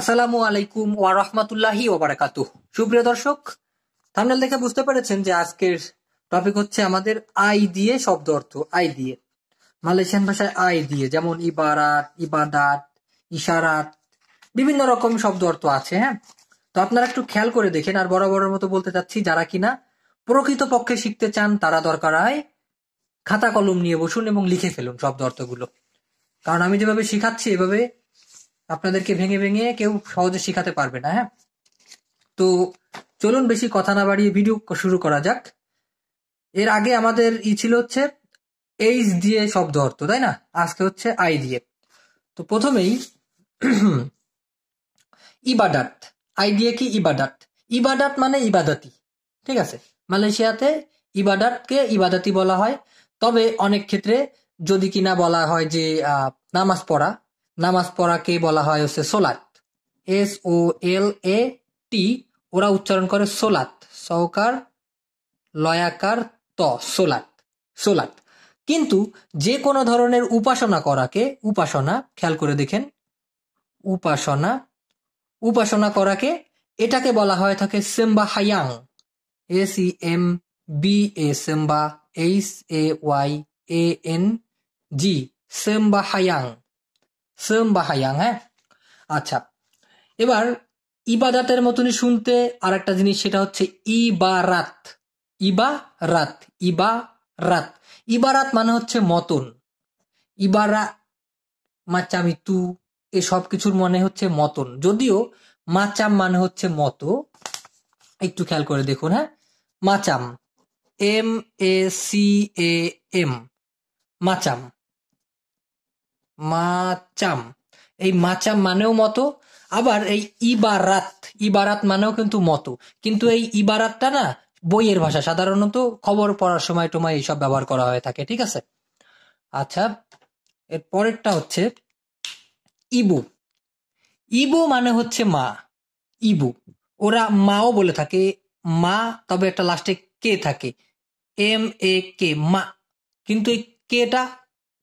আসসালামু আলাইকুম ওয়া রাহমাতুল্লাহি ওয়া বারাকাতুহু সুপ্রিয় দর্শক থাম্বনেল দেখে বুঝতে পেরেছেন যে আজকের টপিক হচ্ছে আমাদের আই দিয়ে শব্দ অর্থ আই দিয়ে মালয়েশিয়ান ভাষায় আই দিয়ে যেমন ইবারাত ইবাদাত ইশারাত বিভিন্ন রকম শব্দ অর্থ আছে হ্যাঁ তো আপনারা একটু খেয়াল করে দেখেন আর বরাবরের মতো বলতে চাচ্ছি যারা কিনা প্রকৃত পক্ষে শিখতে চান তারা দরকার হয় খাতা কলম নিয়ে বসুন এবং লিখে ফেলুন শব্দ অর্থগুলো কারণ আমি যেভাবে শিখাচ্ছি এভাবে আপনাদেরকে ভেঙে ভেঙে কেউ সহজে শিখাতে পারবে না হ্যাঁ তো চলুন বেশি কথা না বাড়িয়ে ভিডিও শুরু করা যাক এর আগে আমাদের ই ছিল হচ্ছে এইচ দিয়ে শব্দ অর্থ তাই না আজকে হচ্ছে আই দিয়ে তো প্রথমেই ইবাদাত আই দিয়ে কি ইবাদাত ইবাদাত মানে ইবাদাতি ঠিক আছে মালয়েশিয়াতে ইবাদাতকে ইবাদাতি বলা হয় তবে অনেক ক্ষেত্রে যদি কিনা বলা হয় যে নামাজ পড়া নামাজ পড়াকে বলা হয় হচ্ছে সোলাত এস ও এল এ টি ওরা উচ্চারণ করে সোলাত সহকার লয়াকার ত সোলাত সোলাত কিন্তু যে কোনো ধরনের উপাসনা করাকে উপাসনা খেয়াল করে দেখেন উপাসনা উপাসনা করাকে এটাকে বলা হয় থাকে সেম্বা হায়াং S E M B A সেম্বা H A Y A N G সেম্বা হায়াং সম বা হায়াং হ্যাঁ আচ্ছা এবার ইবাদাতের মতনই শুনতে আর একটা জিনিস সেটা হচ্ছে ইবারাত ইবা ইবারাত ইবারাত মানে হচ্ছে মতন ইবারা মাচামি তু এ সব কিছুর মনে হচ্ছে মতন যদিও মাচাম মানে হচ্ছে মতো একটু খেয়াল করে দেখুন হ্যাঁ মাচাম M A C A M মাচাম মাচাম এই মাচাম মানেও মতো আবার এই ইবারাত ইবারাত মানেও কিন্তু মতো কিন্তু এই ইবারাতটা না বইয়ের ভাষা সাধারণত খবর পড়ার সময় তোমায় এইসব ব্যবহার করা হয়ে থাকে ঠিক আছে আচ্ছা এর পরেরটা হচ্ছে ইবু ইবু মানে হচ্ছে মা ইবু ওরা মাও বলে থাকে মা তবে একটা লাস্টে কে থাকে এম এ কে মা কিন্তু এই কেটা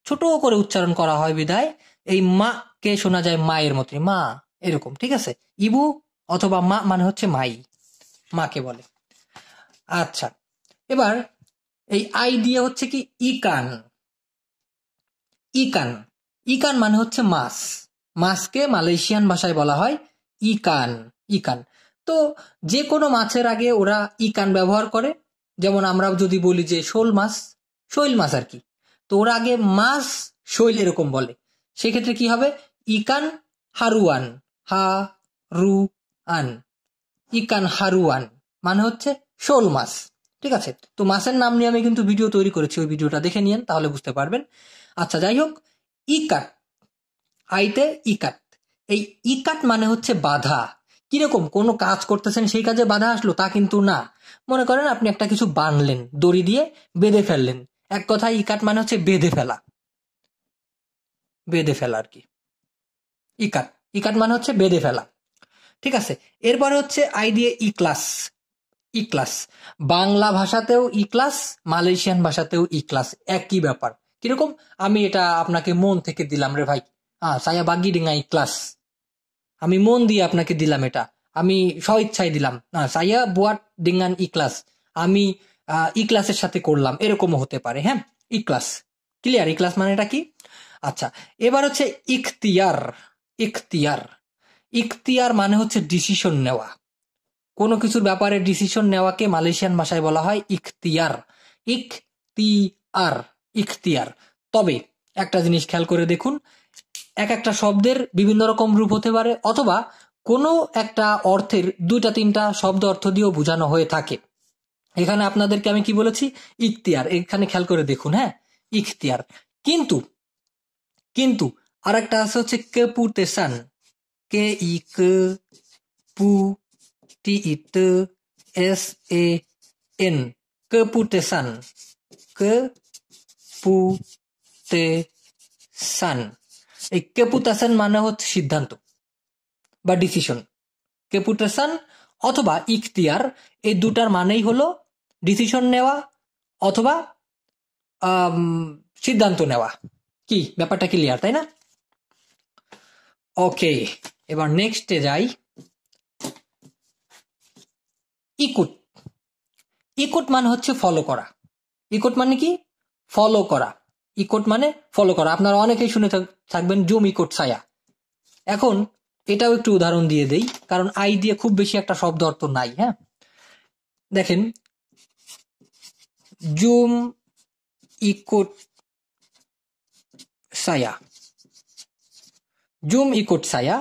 ছোট করে উচ্চারণ করা হয় বিধায় এই মা কে শোনা যায় মায়ের মতোই মা এরকম ঠিক আছে ইবু অথবা মা মানে হচ্ছে মাই মাকে বলে আচ্ছা এবার এই আই দিয়ে হচ্ছে কি ইকান ইকান ইকান মানে হচ্ছে মাছ মাছকে মালয়েশিয়ান ভাষায় বলা হয় ইকান ইকান তো যে কোনো মাছের আগে ওরা ইকান ব্যবহার করে যেমন আমরা যদি বলি যে শোল মাছ শৈল মাছ আর কি তোর আগে মাস শৈল এরকম বলে সেক্ষেত্রে কি হবে ইকান হারুয়ান হা রু আন ইকান হারুয়ান মানে হচ্ছে শোল মাছ ঠিক আছে তো মাছের নাম নিয়ে আমি কিন্তু ভিডিও তৈরি করেছি ওই ভিডিওটা দেখে নিয়েন তাহলে বুঝতে পারবেন আচ্ছা যাই হোক ইকাট আইতে ইকাট এই ইকাট মানে হচ্ছে বাধা কিরকম কোনো কাজ করতেছেন সেই কাজে বাধা আসলো তা কিন্তু না মনে করেন আপনি একটা কিছু বানলেন দড়ি দিয়ে বেঁধে ফেললেন এক কথায় ইকাট মানে হচ্ছে বেঁধে ফেলা বেঁধে ফেলা আর কি ইকাট ইকাট মানে হচ্ছে বেঁধে ফেলা ঠিক আছে এরপরে হচ্ছে আই দিয়ে ই ক্লাস ই ক্লাস বাংলা ভাষাতেও ই ক্লাস মালয়েশিয়ান ভাষাতেও ই ক্লাস একই ব্যাপার কিরকম আমি এটা আপনাকে মন থেকে দিলাম রে ভাই হ্যাঁ সায়া বাগি ডিঙা ই ক্লাস আমি মন দিয়ে আপনাকে দিলাম এটা আমি স্বইচ্ছায় দিলাম না সায়া বুয়াট ডিঙ্গান ই ক্লাস আমি ই ক্লাসের e সাথে করলাম এরকমও হতে পারে হ্যাঁ ই ক্লাস ক্লিয়ার ই ক্লাস মানেটা কি আচ্ছা এবার হচ্ছে ইখতিয়ার ইখতিয়ার ইখতিয়ার মানে হচ্ছে ডিসিশন নেওয়া কোনো কিছুর ব্যাপারে ডিসিশন নেওয়াকে মালয়েশিয়ান ভাষায় বলা হয় ইখতিয়ার ইখতিয়ার ইখতিয়ার তবে একটা জিনিস খেয়াল করে দেখুন এক একটা শব্দের বিভিন্ন রকম রূপ হতে পারে অথবা কোনো একটা অর্থের দুইটা তিনটা শব্দ অর্থ দিয়েও বোঝানো হয়ে থাকে এখানে আপনাদেরকে আমি কি বলেছি ইখতিয়ার এখানে খেয়াল করে দেখুন হ্যাঁ ইখতিয়ার কিন্তু কিন্তু আর একটা আছে হচ্ছে কেপুটেশন কে ই পু টি ই এস এ এন কেপুটেশন কে পু তে সান এই কেপুটেশন মানে হচ্ছে সিদ্ধান্ত বা ডিসিশন কেপুটেশন অথবা ইখতিয়ার এই দুটার মানেই হলো ডিসিশন নেওয়া অথবা সিদ্ধান্ত নেওয়া কি ব্যাপারটা ক্লিয়ার তাই না ওকে এবার নেক্সটে যাই ইকুট ইকুট মানে হচ্ছে ফলো করা ইকুট মানে কি ফলো করা ইকোট মানে ফলো করা আপনারা অনেকেই শুনে থাকবেন জুম ইকোট ছায়া এখন এটাও একটু উদাহরণ দিয়ে দেই কারণ আই দিয়ে খুব বেশি একটা শব্দ অর্থ নাই হ্যাঁ দেখেন Jom ikut saya. জুম ইকুট সায়া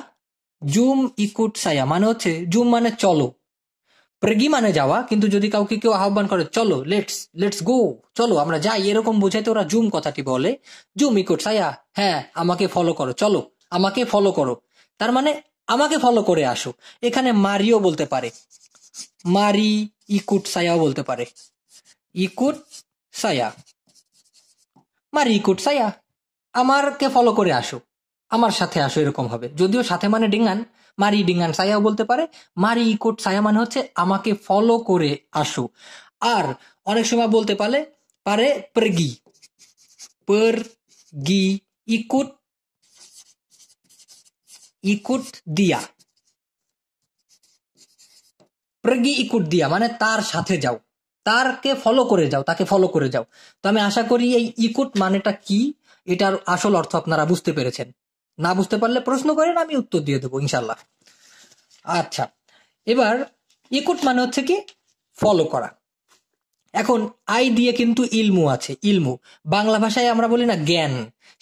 জুম ইকুট সায়া মানে হচ্ছে জুম মানে চলো প্রেগি মানে যাওয়া কিন্তু যদি কাউকে কেউ আহ্বান করে চলো লেটস লেটস গো চলো আমরা যাই এরকম বোঝাইতে ওরা জুম কথাটি বলে জুম ইকুট সায়া হ্যাঁ আমাকে ফলো করো চলো আমাকে ফলো করো তার মানে আমাকে ফলো করে আসো এখানে মারিও বলতে পারে মারি ইকুট সায়াও বলতে পারে ikut saya mari ikut saya আমারকে ফলো করে আসো আমার সাথে আসো এরকম হবে যদিও সাথে মানে ডিঙ্গান মারি ডিঙ্গান সায়া বলতে পারে মারি ইকোট সায়া মানে হচ্ছে আমাকে ফলো করে আসো আর অনেক সময় বলতে পারে পারে প্রগি পর গি ইকুট ইকুট দিয়া প্রগি ইকুট দিয়া মানে তার সাথে যাও তারকে ফলো করে যাও তাকে ফলো করে যাও তো আমি আশা করি এই ইকুট মানেটা কি এটার আসল অর্থ আপনারা বুঝতে পেরেছেন না বুঝতে পারলে প্রশ্ন করেন আমি উত্তর দিয়ে দেবো ইনশাল্লাহ আচ্ছা এবার ইকুট মানে হচ্ছে কি ফলো করা এখন আই দিয়ে কিন্তু ইলমু আছে ইলমু বাংলা ভাষায় আমরা বলি না জ্ঞান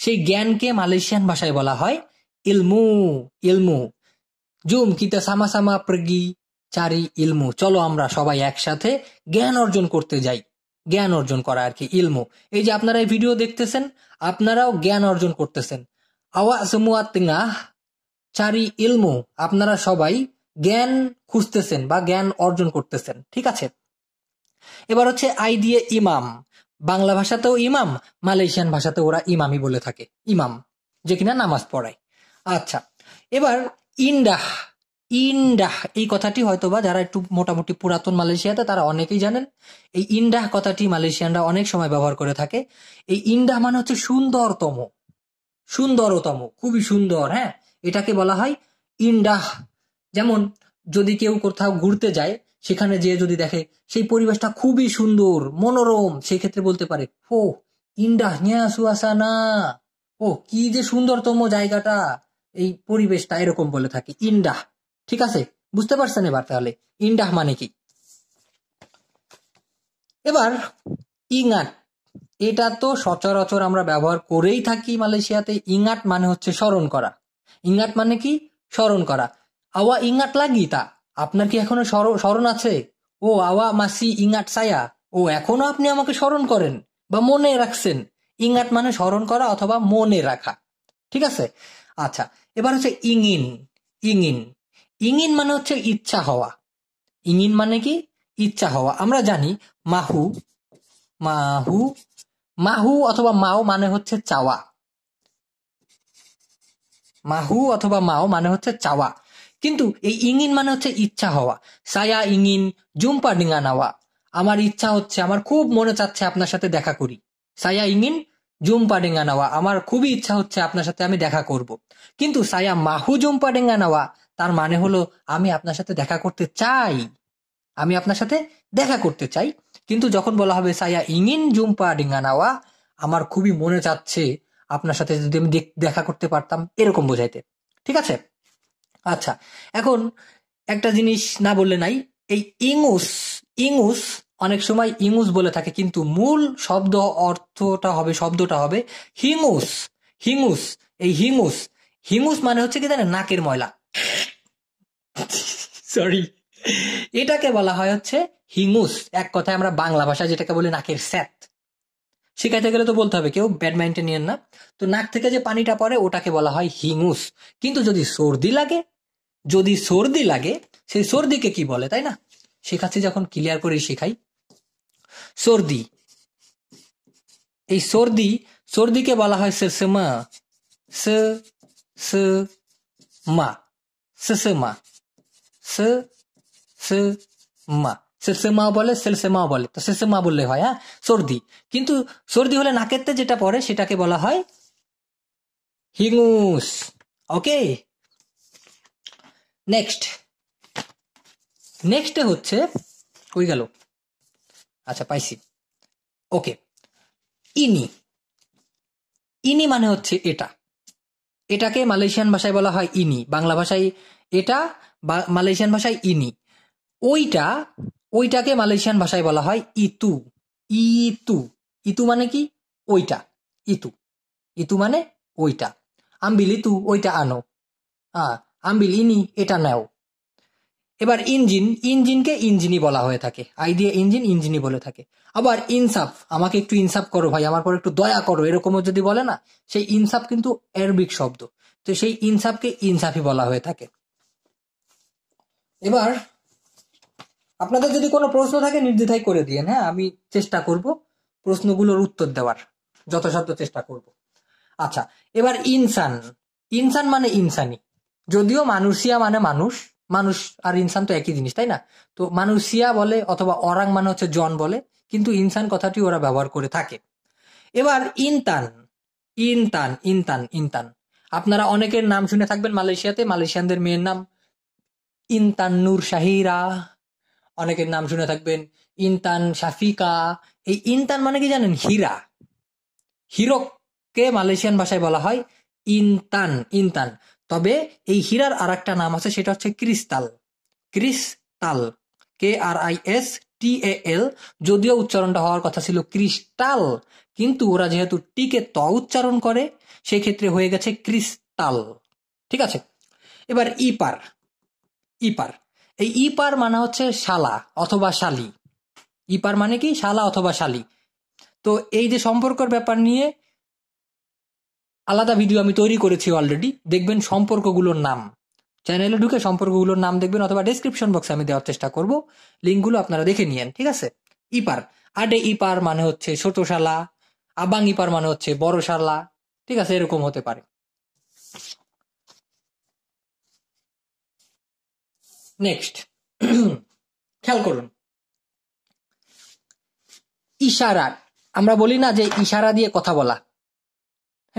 সেই জ্ঞানকে মালয়েশিয়ান ভাষায় বলা হয় ইলমু ইলমু জুম কিতা সামা সামা প্রগি চারি ইলমু চলো আমরা সবাই একসাথে জ্ঞান অর্জন করতে যাই জ্ঞান অর্জন করা আর কি ইলমু এই যে আপনারা এই ভিডিও দেখতেছেন আপনারাও জ্ঞান অর্জন করতেছেন চারি ইলমু আপনারা সবাই জ্ঞান খুঁজতেছেন বা জ্ঞান অর্জন করতেছেন ঠিক আছে এবার হচ্ছে আই দিয়ে ইমাম বাংলা ভাষাতেও ইমাম মালয়েশিয়ান ভাষাতে ওরা ইমামই বলে থাকে ইমাম যে কিনা নামাজ পড়ায় আচ্ছা এবার ইন্ডাহ ইন্ডাহ এই কথাটি হয়তো বা যারা একটু মোটামুটি পুরাতন মালয়েশিয়াতে তারা অনেকেই জানেন এই ইন্ডাহ কথাটি মালয়েশিয়ানরা অনেক সময় ব্যবহার করে থাকে এই ইন্ডাহ মানে হচ্ছে সুন্দরতম সুন্দরতম খুবই সুন্দর হ্যাঁ এটাকে বলা হয় ইন্ডাহ যেমন যদি কেউ কোথাও ঘুরতে যায় সেখানে যেয়ে যদি দেখে সেই পরিবেশটা খুবই সুন্দর মনোরম সেই ক্ষেত্রে বলতে পারে ও ইন্ডাহ নিয়া না ও কি যে সুন্দরতম জায়গাটা এই পরিবেশটা এরকম বলে থাকে ইন্ডাহ ঠিক আছে বুঝতে পারছেন এবার তাহলে ইন্ডাহ মানে কি এবার ইংআট এটা তো সচরাচর আমরা ব্যবহার করেই থাকি মালয়েশিয়াতে ইংআট মানে হচ্ছে স্মরণ করা ইংআট মানে কি স্মরণ করা আওয়া ইংআট লাগি তা আপনার কি এখনো স্মরণ আছে ও আওয়া মাসি ইংআট সায়া ও এখনো আপনি আমাকে স্মরণ করেন বা মনে রাখছেন ইংআট মানে স্মরণ করা অথবা মনে রাখা ঠিক আছে আচ্ছা এবার হচ্ছে ইংইন ইংইন ইঙ্গিন মানে হচ্ছে ইচ্ছা হওয়া ইঙ্গিন মানে কি ইচ্ছা হওয়া আমরা জানি মাহু মাহু মাহু অথবা মাও মানে হচ্ছে চাওয়া মাহু অথবা মাও মানে হচ্ছে চাওয়া কিন্তু এই ইঙ্গিন মানে হচ্ছে ইচ্ছা হওয়া সায়া ইঙ্গিন জুম্পা ডিঙা নেওয়া আমার ইচ্ছা হচ্ছে আমার খুব মনে চাচ্ছে আপনার সাথে দেখা করি সায়া ইঙ্গিন জুম্পা ডেঙ্গা নেওয়া আমার খুবই ইচ্ছা হচ্ছে আপনার সাথে আমি দেখা করব। কিন্তু সায়া মাহু জুম্পা ডেঙ্গা নেওয়া তার মানে হলো আমি আপনার সাথে দেখা করতে চাই আমি আপনার সাথে দেখা করতে চাই কিন্তু যখন বলা হবে সাইয়া ইঙ্গিন জুম্পা ডিঙ্গানাওয়া আমার খুবই মনে চাচ্ছে আপনার সাথে যদি আমি দেখা করতে পারতাম এরকম বোঝাইতে ঠিক আছে আচ্ছা এখন একটা জিনিস না বললে নাই এই ইংউস ইংউস অনেক সময় ইংউস বলে থাকে কিন্তু মূল শব্দ অর্থটা হবে শব্দটা হবে হিংউস হিংউস এই হিংউস হিংউস মানে হচ্ছে কি জানে নাকের ময়লা সরি এটাকে বলা হয় হচ্ছে হিমুস এক কথায় আমরা বাংলা ভাষা যেটাকে বলি নাকের স্যাত শিখাইতে গেলে তো বলতে হবে কেউ ব্যাডমিন্টন ব্যাডমিন্টনিয়ান না তো নাক থেকে যে পানিটা পড়ে ওটাকে বলা হয় হিমুস কিন্তু যদি সর্দি লাগে যদি সর্দি লাগে সেই সর্দিকে কি বলে তাই না শেখাচ্ছি যখন ক্লিয়ার করে শেখাই সর্দি এই সর্দি সর্দিকে বলা হয় সেসমা স মা সেসমা স স মা সিলসিমা বলে সিলসিমা বলে তো সিলসিমা বললে হয় হ্যাঁ সর্দি কিন্তু সর্দি হলে নাকেতে যেটা পড়ে সেটাকে বলা হয় হিংস ওকে নেক্সট নেক্সটে হচ্ছে কই গেল আচ্ছা পাইছি ওকে ইনি ইনি মানে হচ্ছে এটা এটাকে মালয়েশিয়ান ভাষায় বলা হয় ইনি বাংলা ভাষায় এটা মালয়েশিয়ান ভাষায় ইনি ওইটা ওইটাকে মালয়েশিয়ান ভাষায় বলা হয় ইতু ইতু ইতু মানে কি ওইটা ইতু ইতু মানে ওইটা আম্বিল ইতু ওইটা আনো হ্যাঁ আম্বিল ইনি এটা নেও এবার ইঞ্জিন ইঞ্জিনকে ইঞ্জিনই বলা হয়ে থাকে আইডিয়া ইঞ্জিন ইঞ্জিনই বলে থাকে আবার ইনসাফ আমাকে একটু ইনসাফ করো ভাই আমার পর একটু দয়া করো এরকমও যদি বলে না সেই ইনসাফ কিন্তু অ্যারবিক শব্দ তো সেই ইনসাফকে ইনসাফই বলা হয়ে থাকে এবার আপনাদের যদি কোনো প্রশ্ন থাকে নির্দ্বিধায় করে দিয়েন হ্যাঁ আমি চেষ্টা করব প্রশ্নগুলোর উত্তর দেওয়ার যথাসাধ্য চেষ্টা করব আচ্ছা এবার ইনসান ইনসান মানে ইনসানি যদিও মানুষিয়া মানে মানুষ মানুষ আর ইনসান তো একই জিনিস তাই না তো মানুষিয়া বলে অথবা অরাং মানে হচ্ছে জন বলে কিন্তু ইনসান কথাটি ওরা ব্যবহার করে থাকে এবার ইনতান ইনতান ইনতান ইনতান আপনারা অনেকের নাম শুনে থাকবেন মালয়েশিয়াতে মালয়েশিয়ানদের মেয়ের নাম ইনতান্নুর শাহিরা অনেকের নাম শুনে থাকবেন ইনতান শাফিকা এই ইনতান মানে কি জানেন হীরা হিরককে মালয়েশিয়ান ভাষায় বলা হয় ইনতান ইনতান তবে এই হীরার আর একটা নাম আছে সেটা হচ্ছে ক্রিস্তাল ক্রিস্তাল কে আর আই এস টি এ এল যদিও উচ্চারণটা হওয়ার কথা ছিল ক্রিস্টাল কিন্তু ওরা যেহেতু টিকে ত উচ্চারণ করে সেক্ষেত্রে হয়ে গেছে ক্রিস্তাল ঠিক আছে এবার ইপার ইপার এই ইপার মানে হচ্ছে শালা অথবা শালি ইপার মানে কি শালা অথবা শালি তো এই যে সম্পর্কের ব্যাপার নিয়ে আলাদা ভিডিও আমি তৈরি করেছি অলরেডি দেখবেন সম্পর্কগুলোর নাম চ্যানেলে ঢুকে সম্পর্কগুলোর নাম দেখবেন অথবা ডিসক্রিপশন বক্সে আমি দেওয়ার চেষ্টা করব লিঙ্কগুলো আপনারা দেখে নিয়েন ঠিক আছে ইপার আডে ইপার মানে হচ্ছে ছোট শালা আবাং ইপার মানে হচ্ছে বড় শালা ঠিক আছে এরকম হতে পারে নেক্সট খেয়াল করুন ইশারা আমরা বলি না যে ইশারা দিয়ে কথা বলা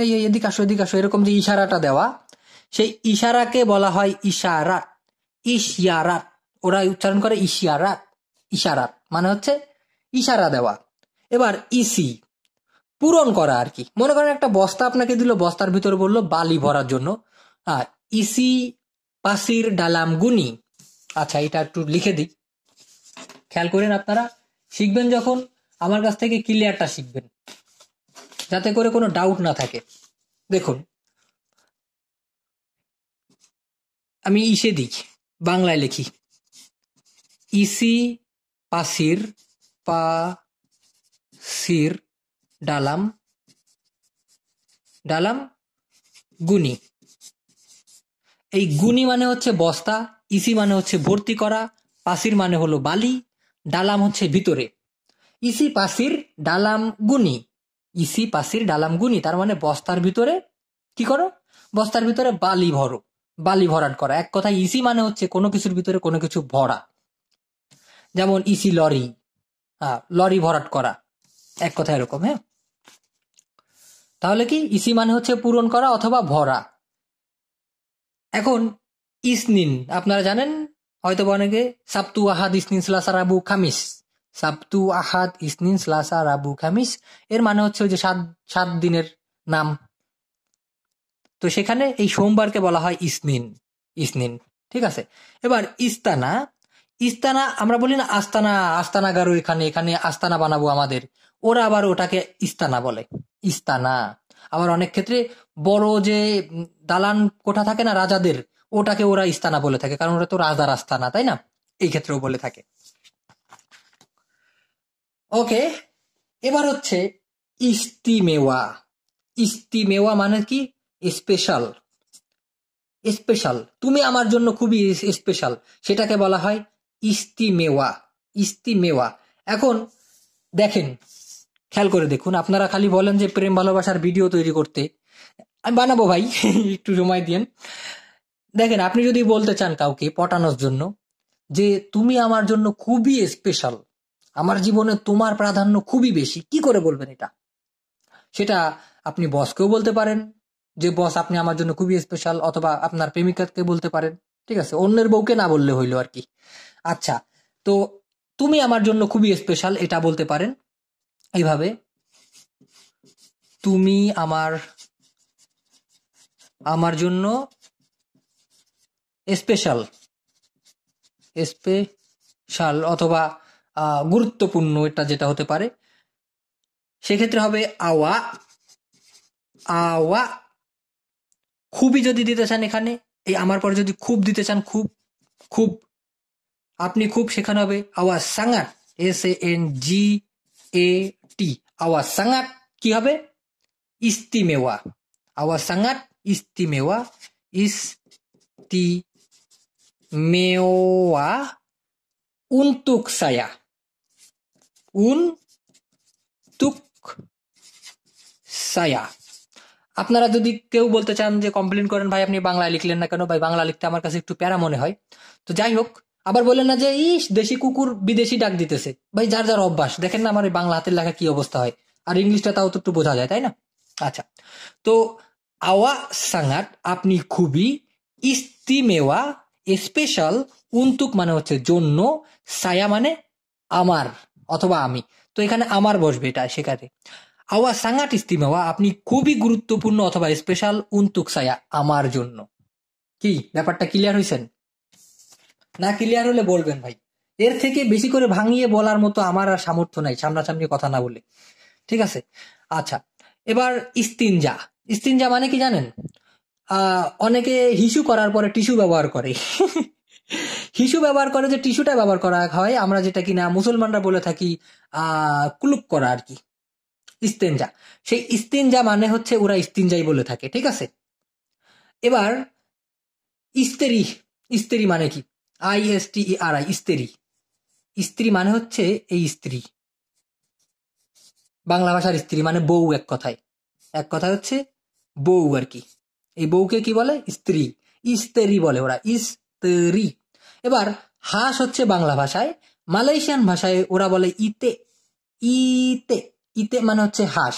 এই এদিকে আসো এদিকে আসো এরকম যে ইশারাটা দেওয়া সেই ইশারাকে বলা হয় ইশারাত ইশিয়ারাত ওরা উচ্চারণ করে ইশিয়ারাত ইশারাত মানে হচ্ছে ইশারা দেওয়া এবার ইসি পূরণ করা আর কি মনে করেন একটা বস্তা আপনাকে দিল বস্তার ভিতরে বললো বালি ভরার জন্য আর ইসি পাসির ডালাম গুনি আচ্ছা এটা একটু লিখে দিই খেয়াল করেন আপনারা শিখবেন যখন আমার কাছ থেকে ক্লিয়ারটা শিখবেন যাতে করে কোনো ডাউট না থাকে দেখুন আমি ইসে দিই বাংলায় লিখি ইসি পাসির পা সির ডালাম ডালাম গুনি এই গুনি মানে হচ্ছে বস্তা ইসি মানে হচ্ছে ভর্তি করা পাসির মানে হলো বালি ডালাম হচ্ছে ভিতরে ইসি পাসির ডালাম গুনি ইসি পাসির ডালাম গুনি তার মানে বস্তার ভিতরে কি করো বস্তার ভিতরে বালি ভরো বালি ভরাট করা এক কথায় ইসি মানে হচ্ছে কোনো কিছুর ভিতরে কোনো কিছু ভরা যেমন ইসি লরি হ্যাঁ লরি ভরাট করা এক কথা এরকম হ্যাঁ তাহলে কি ইসি মানে হচ্ছে পূরণ করা অথবা ভরা এখন ইসনিন আপনারা জানেন হয়তো অনেকে সাবতু আহাদ ইসনিন স্লাসা রাবু খামিস সাবতু আহাদ ইসনিন স্লাসা রাবু খামিস এর মানে হচ্ছে ওই যে সাত সাত দিনের নাম তো সেখানে এই সোমবারকে বলা হয় ইসনিন ইসনিন ঠিক আছে এবার ইস্তানা ইস্তানা আমরা বলি না আস্তানা আস্তানা এখানে এখানে আস্তানা বানাবো আমাদের ওরা আবার ওটাকে ইস্তানা বলে ইস্তানা আবার অনেক ক্ষেত্রে বড় যে দালান কোঠা থাকে না রাজাদের ওটাকে ওরা ইস্তানা বলে থাকে কারণ ওরা তো রাজার আস্তানা তাই না এই ক্ষেত্রেও বলে থাকে ওকে এবার হচ্ছে ইস্তিমেওয়া ইস্তিমেওয়া মানে কি স্পেশাল স্পেশাল তুমি আমার জন্য খুবই স্পেশাল সেটাকে বলা হয় ইস্তিমেওয়া ইস্তিমেওয়া এখন দেখেন খেয়াল করে দেখুন আপনারা খালি বলেন যে প্রেম ভালোবাসার ভিডিও তৈরি করতে আমি বানাবো ভাই একটু সময় দিন দেখেন আপনি যদি বলতে চান কাউকে পটানোর জন্য যে তুমি আমার জন্য খুবই স্পেশাল আমার জীবনে তোমার প্রাধান্য খুবই বেশি কি করে বলবেন এটা সেটা আপনি বসকেও বলতে পারেন যে বস আপনি আমার জন্য খুবই স্পেশাল অথবা আপনার প্রেমিকাকে বলতে পারেন ঠিক আছে অন্যের বউকে না বললে হইলো আর কি আচ্ছা তো তুমি আমার জন্য খুবই স্পেশাল এটা বলতে পারেন এইভাবে তুমি আমার আমার জন্য স্পেশাল স্পেশাল অথবা গুরুত্বপূর্ণ এটা যেটা হতে পারে সেক্ষেত্রে হবে আওয়া আওয়া খুবই যদি দিতে চান এখানে এই আমার পরে যদি খুব দিতে চান খুব খুব আপনি খুব সেখানে হবে আওয়া সাঙ্গার S A N G A T আওয়া সাঙ্গার কি হবে ইস্তিমেওয়া আওয়া সাঙ্গার ইস্তিমেওয়া ইস্তি mewah untuk saya. তুক saya. আপনারা যদি কেউ বলতে চান যে কমপ্লেন করেন ভাই আপনি বাংলায় লিখলেন না কেন ভাই বাংলা লিখতে আমার কাছে একটু প্যারা মনে হয় তো যাই হোক আবার বলেন না যে ইস দেশি কুকুর বিদেশি ডাক দিতেছে ভাই যার যার অভ্যাস দেখেন না আমার এই বাংলা হাতের লেখা কি অবস্থা হয় আর ইংলিশটা তাও তো একটু বোঝা যায় তাই না আচ্ছা তো আওয়া সাঙ্গাত আপনি খুবই ইস্তিমেওয়া স্পেশাল উন্তুক মানে হচ্ছে জন্য সায়া মানে আমার অথবা আমি তো এখানে আমার বসবে এটা সেখানে আওয়া সাঙ্গাট ইস্তিমাওয়া আপনি খুবই গুরুত্বপূর্ণ অথবা স্পেশাল উন্তুক সায়া আমার জন্য কি ব্যাপারটা ক্লিয়ার হয়েছেন না ক্লিয়ার হলে বলবেন ভাই এর থেকে বেশি করে ভাঙিয়ে বলার মতো আমার আর সামর্থ্য নাই সামনাসামনি কথা না বলে ঠিক আছে আচ্ছা এবার ইস্তিনজা ইস্তিনজা মানে কি জানেন অনেকে হিসু করার পরে টিস্যু ব্যবহার করে হিসু ব্যবহার করে যে টিস্যুটা ব্যবহার করা হয় আমরা যেটা কিনা মুসলমানরা বলে থাকি কুলুক করা আর কি ইস্তেঞ্জা সেই ইস্তেঞ্জা মানে হচ্ছে ওরা ইস্তিনজাই বলে থাকে ঠিক আছে এবার ইস্তেরি ইস্তেরি মানে কি I S T R I ইস্তেরি স্ত্রী মানে হচ্ছে এই স্ত্রী বাংলা ভাষার স্ত্রী মানে বউ এক কথায় এক কথা হচ্ছে বউ আর কি এই বউকে কি বলে স্ত্রী ইস্তেরি বলে ওরা ইস্তেরি এবার হাঁস হচ্ছে বাংলা ভাষায় মালয়েশিয়ান ভাষায় ওরা বলে ইতে ইতে ইতে মানে হচ্ছে হাঁস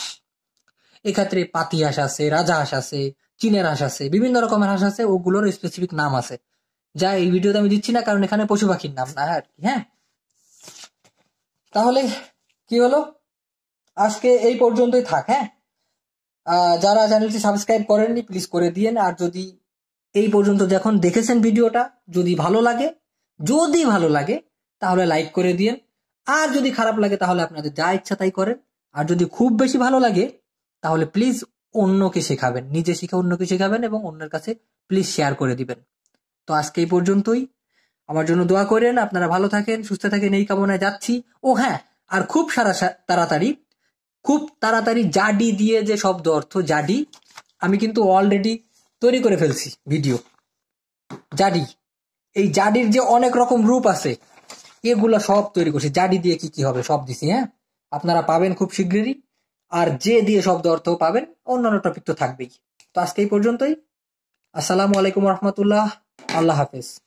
এক্ষেত্রে পাতি হাঁস আছে রাজা হাঁস আছে চীনের হাঁস আছে বিভিন্ন রকমের হাঁস আছে ওগুলোর স্পেসিফিক নাম আছে যা এই ভিডিওতে আমি দিচ্ছি না কারণ এখানে পশু পাখির নাম না আর হ্যাঁ, কি হ্যাঁ তাহলে কি হলো আজকে এই পর্যন্তই থাক হ্যাঁ যারা চ্যানেলটি সাবস্ক্রাইব করেননি প্লিজ করে দিয়েন আর যদি এই পর্যন্ত যখন দেখেছেন ভিডিওটা যদি ভালো লাগে যদি ভালো লাগে তাহলে লাইক করে দিয়েন আর যদি খারাপ লাগে তাহলে আপনাদের যা ইচ্ছা তাই করেন আর যদি খুব বেশি ভালো লাগে তাহলে প্লিজ অন্যকে শেখাবেন নিজে শিখে অন্যকে শেখাবেন এবং অন্যের কাছে প্লিজ শেয়ার করে দিবেন তো আজকে এই পর্যন্তই আমার জন্য দোয়া করেন আপনারা ভালো থাকেন সুস্থ থাকেন এই কামনায় যাচ্ছি ও হ্যাঁ আর খুব সারা তাড়াতাড়ি খুব তাড়াতাড়ি জাডি দিয়ে যে শব্দ অর্থ জাডি আমি কিন্তু অলরেডি তৈরি করে ফেলছি ভিডিও জাডি এই জাডির যে অনেক রকম রূপ আছে এগুলা সব তৈরি করছি জাডি দিয়ে কি কি হবে সব দিছি হ্যাঁ আপনারা পাবেন খুব শীঘ্রই আর যে দিয়ে শব্দ অর্থ পাবেন অন্যান্য টপিক তো থাকবেই তো আজকে এই পর্যন্তই আসসালামু আলাইকুম রহমতুল্লাহ আল্লাহ হাফেজ